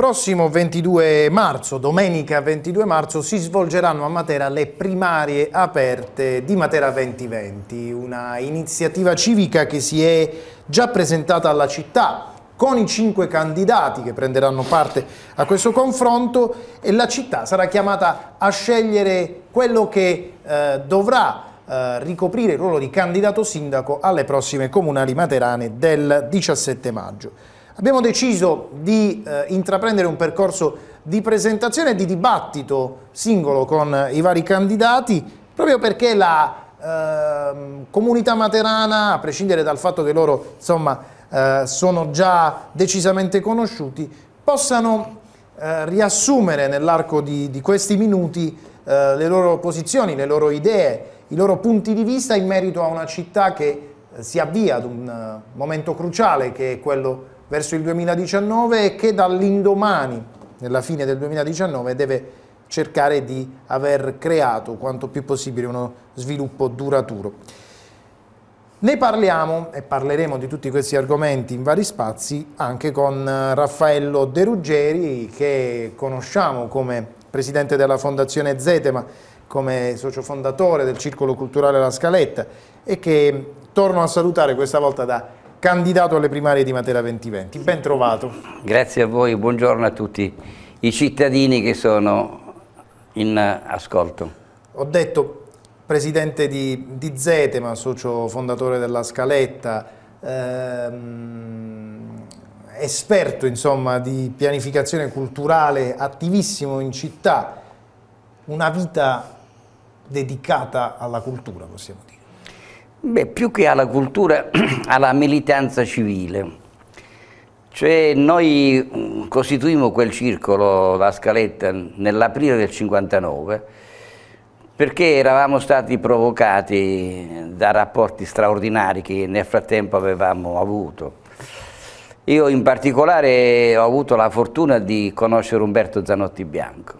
prossimo 22 marzo, domenica 22 marzo, si svolgeranno a Matera le primarie aperte di Matera 2020, una iniziativa civica che si è già presentata alla città con i cinque candidati che prenderanno parte a questo confronto e la città sarà chiamata a scegliere quello che eh, dovrà eh, ricoprire il ruolo di candidato sindaco alle prossime comunali materane del 17 maggio. Abbiamo deciso di eh, intraprendere un percorso di presentazione e di dibattito singolo con eh, i vari candidati, proprio perché la eh, comunità materana, a prescindere dal fatto che loro insomma, eh, sono già decisamente conosciuti, possano eh, riassumere nell'arco di, di, questi minuti eh, le loro posizioni, le loro idee, i loro punti di vista in merito a una città che si avvia ad un momento cruciale che è quello verso il 2019 e che dall'indomani, nella fine del 2019, deve cercare di aver creato quanto più possibile uno sviluppo duraturo. Ne parliamo e parleremo di tutti questi argomenti in vari spazi anche con eh, Raffaello De Ruggeri che conosciamo come presidente della Fondazione Zetema, come socio fondatore del Circolo Culturale La Scaletta e che torno a salutare questa volta da candidato alle primarie di Matera 2020. Ben trovato. Grazie a voi, buongiorno a tutti i cittadini che sono in ascolto. Ho detto presidente di, di Zetema, socio fondatore della Scaletta, ehm, esperto insomma, di pianificazione culturale, attivissimo in città, una vita dedicata alla cultura possiamo dire. Beh, più che alla cultura, alla militanza civile. Cioè noi mm, costituimmo quel circolo, la scaletta, nell'aprile del 59 perché eravamo stati provocati da rapporti straordinari che nel frattempo avevamo avuto. Io in particolare ho avuto la fortuna di conoscere Umberto Zanotti Bianco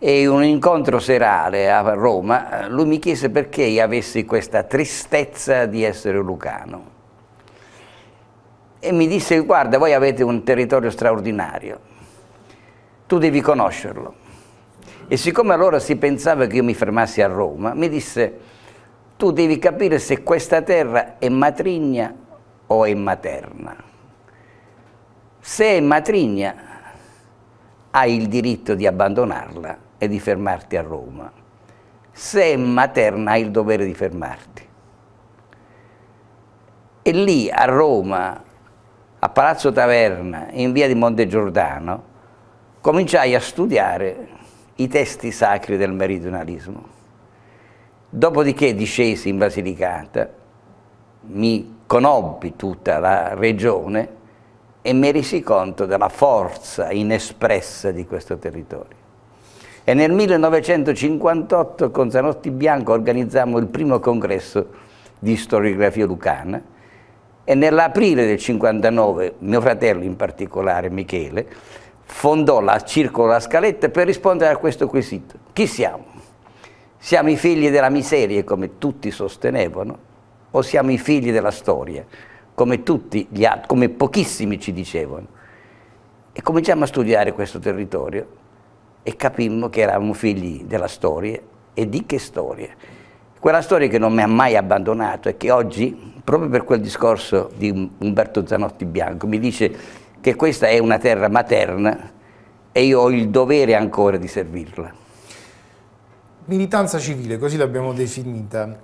e in un incontro serale a Roma lui mi chiese perché io avessi questa tristezza di essere lucano e mi disse guarda voi avete un territorio straordinario tu devi conoscerlo e siccome allora si pensava che io mi fermassi a Roma mi disse tu devi capire se questa terra è matrigna o è materna se è matrigna hai il diritto di abbandonarla e di fermarti a Roma. Se è materna hai il dovere di fermarti. E lì a Roma, a Palazzo Taverna, in via di Monte Giordano, cominciai a studiare i testi sacri del meridionalismo. Dopodiché discesi in Basilicata, mi conobbi tutta la regione e mi resi conto della forza inespressa di questo territorio. E nel 1958 con Zanotti Bianco organizzammo il primo congresso di storiografia lucana e nell'aprile del 59 mio fratello in particolare Michele fondò la Circolo La Scaletta per rispondere a questo quesito. Chi siamo? Siamo i figli della miseria come tutti sostenevano o siamo i figli della storia? come tutti gli altri, come pochissimi ci dicevano. E cominciamo a studiare questo territorio e capimmo che eravamo figli della storia e di che storia. Quella storia che non mi ha mai abbandonato e che oggi, proprio per quel discorso di um, Umberto Zanotti Bianco, mi dice che questa è una terra materna e io ho il dovere ancora di servirla militanza civile, così l'abbiamo definita,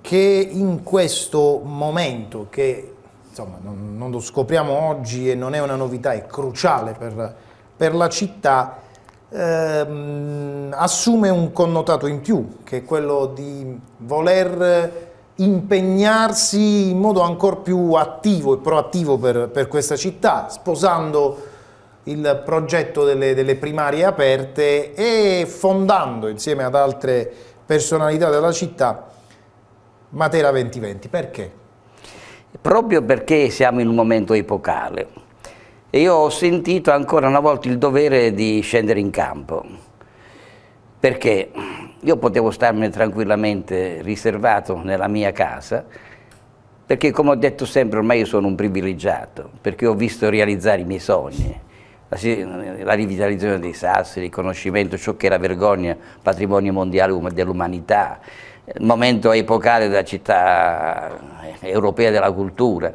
che in questo momento che insomma, non, non, lo scopriamo oggi e non è una novità, è cruciale per, per la città, ehm, assume un connotato in più, che è quello di voler impegnarsi in modo ancora più attivo e proattivo per, per questa città, sposando il progetto delle, delle, primarie aperte e fondando insieme ad altre personalità della città Matera 2020. Perché? proprio perché siamo in un momento epocale. E io ho sentito ancora una volta il dovere di scendere in campo, perché io potevo starmi tranquillamente riservato nella mia casa, perché come ho detto sempre ormai io sono un privilegiato, perché ho visto realizzare i miei sogni, la, rivitalizzazione dei sassi, il riconoscimento, ciò che era vergogna, patrimonio mondiale um-, dell'umanità, momento epocale della città eh, europea della cultura.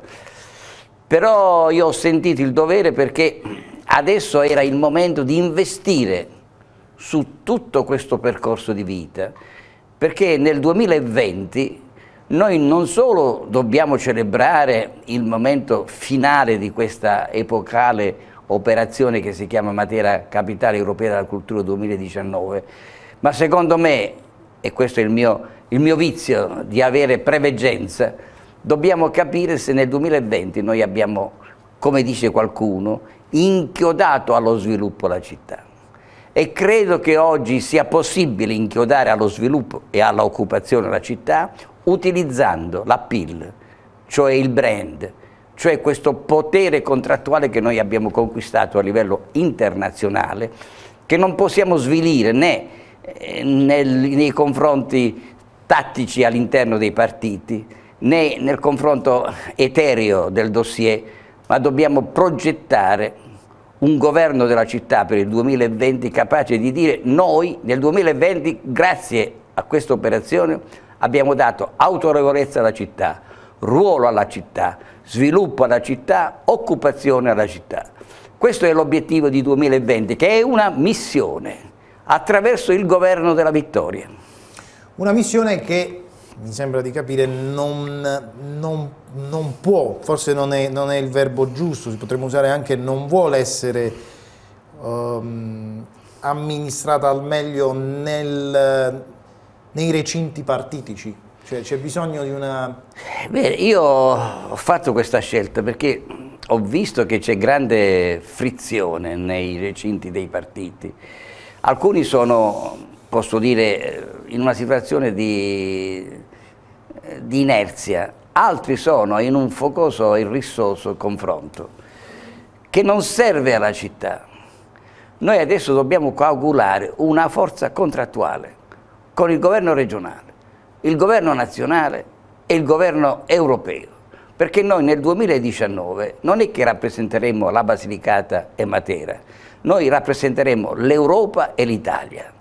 Però io ho sentito il dovere perché adesso era il momento di investire su tutto questo percorso di vita, perché nel 2020 noi non solo dobbiamo celebrare il momento finale di questa epocale operazione che si chiama Matera Capitale Europea della Cultura 2019, ma secondo me, e questo è il mio il mio vizio di avere preveggenza, dobbiamo capire se nel 2020 noi abbiamo, come dice qualcuno, inchiodato allo sviluppo la città. E credo che oggi sia possibile inchiodare allo sviluppo e all'occupazione la città utilizzando la PIL, cioè il brand, cioè questo potere contrattuale che noi abbiamo conquistato a livello internazionale, che non possiamo svilire né eh, nei confronti tattici all'interno dei partiti né nel confronto etereo del dossier, ma dobbiamo progettare un governo della città per il 2020 capace di dire noi nel 2020 grazie a questa operazione abbiamo dato autorevolezza alla città, ruolo alla città, sviluppo alla città, occupazione alla città. Questo è l'obiettivo di 2020 che è una missione attraverso il governo della vittoria. Una missione che mi sembra di capire, non, non, non può, forse non è, non è, il verbo giusto, si potremmo usare anche non vuole essere um, amministrata al meglio nel, nei recinti partitici, cioè c'è bisogno di una... Beh, io ho fatto questa scelta perché ho visto che c'è grande frizione nei recinti dei partiti, alcuni sono posso dire, eh, in una situazione di, di inerzia, altri sono in un focoso e rissoso confronto che non serve alla città. Noi adesso dobbiamo coagulare una forza contrattuale con il governo regionale, il governo nazionale e il governo europeo, perché noi nel 2019 non è che rappresenteremo la Basilicata e Matera, noi rappresenteremo l'Europa e l'Italia.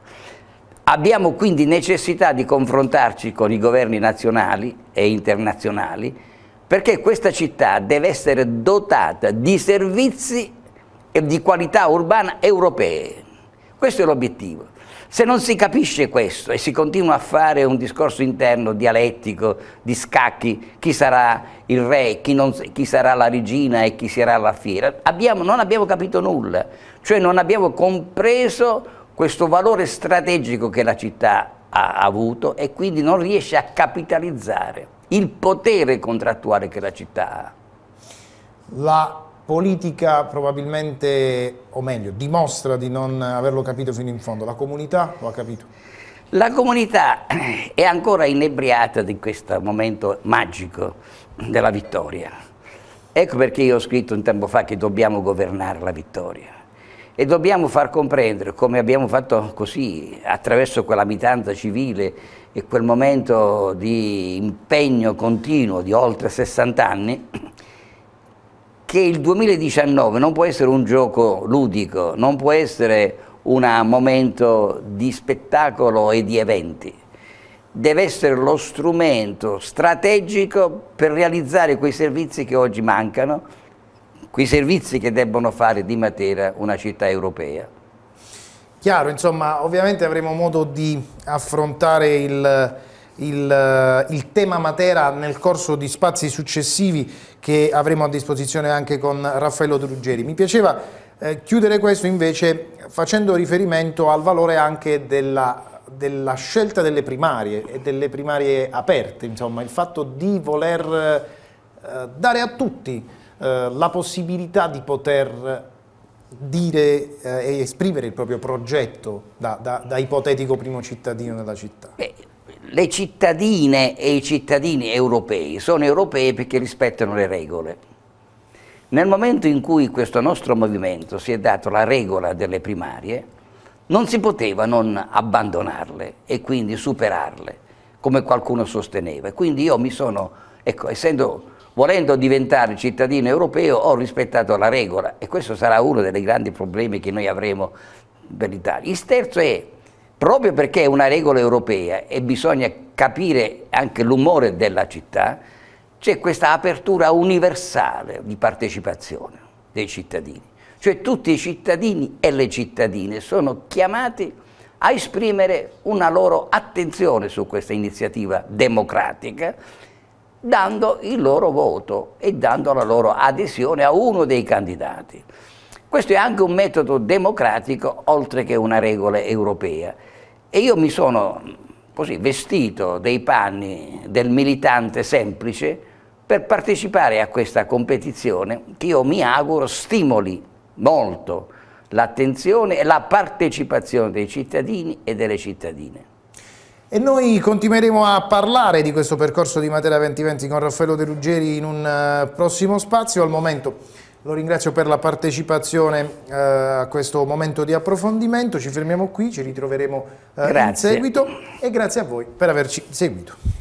Abbiamo quindi necessità di confrontarci con i governi nazionali e internazionali perché questa città deve essere dotata di servizi e di qualità urbana europee. Questo è l'obiettivo. Se non si capisce questo e si continua a fare un discorso interno dialettico, di scacchi, chi sarà il re, chi, non, chi sarà la regina e chi sarà la fiera, abbiamo, non abbiamo capito nulla, cioè non abbiamo compreso questo valore strategico che la città ha avuto e quindi non riesce a capitalizzare il potere contrattuale che la città ha. La politica probabilmente, o meglio, dimostra di non averlo capito fino in fondo, la comunità lo ha capito? La comunità è ancora inebriata di questo momento magico della vittoria. Ecco perché io ho scritto un tempo fa che dobbiamo governare la vittoria e dobbiamo far comprendere, come abbiamo fatto così, attraverso quella mitanza civile e quel momento di impegno continuo di oltre 60 anni, che il 2019 non può essere un gioco ludico, non può essere un momento di spettacolo e di eventi. Deve essere lo strumento strategico per realizzare quei servizi che oggi mancano, quei servizi che debbono fare di Matera una città europea. Chiaro, insomma, ovviamente avremo modo di affrontare il, il, eh, il, tema Matera nel corso di spazi successivi che avremo a disposizione anche con Raffaello Druggeri. Mi piaceva eh, chiudere questo invece facendo riferimento al valore anche della, della, scelta delle primarie e delle primarie aperte, insomma, il fatto di voler eh, dare a tutti eh, la possibilità di poter dire eh, e esprimere il proprio progetto da, da, da ipotetico primo cittadino della città? Beh, le cittadine e i cittadini europei sono europei perché rispettano le regole. Nel momento in cui questo nostro movimento si è dato la regola delle primarie, non si poteva non abbandonarle e quindi superarle, come qualcuno sosteneva. Quindi io mi sono, ecco, essendo volendo diventare cittadino europeo ho rispettato la regola e questo sarà uno dei grandi problemi che noi avremo per l'Italia. Il terzo è, proprio perché è una regola europea e bisogna capire anche l'umore della città, c'è questa apertura universale di partecipazione dei cittadini. Cioè tutti i cittadini e le cittadine sono chiamati a esprimere una loro attenzione su questa iniziativa democratica dando il loro voto e dando la loro adesione a uno dei candidati. Questo è anche un metodo democratico oltre che una regola europea. E io mi sono così vestito dei panni del militante semplice per partecipare a questa competizione che io mi auguro stimoli molto l'attenzione e la partecipazione dei cittadini e delle cittadine. E noi continueremo a parlare di questo percorso di Matera 2020 con Raffaello De Ruggeri in un eh, prossimo spazio. Al momento lo ringrazio per la partecipazione eh, a questo momento di approfondimento. Ci fermiamo qui, ci ritroveremo eh, in seguito e grazie a voi per averci seguito.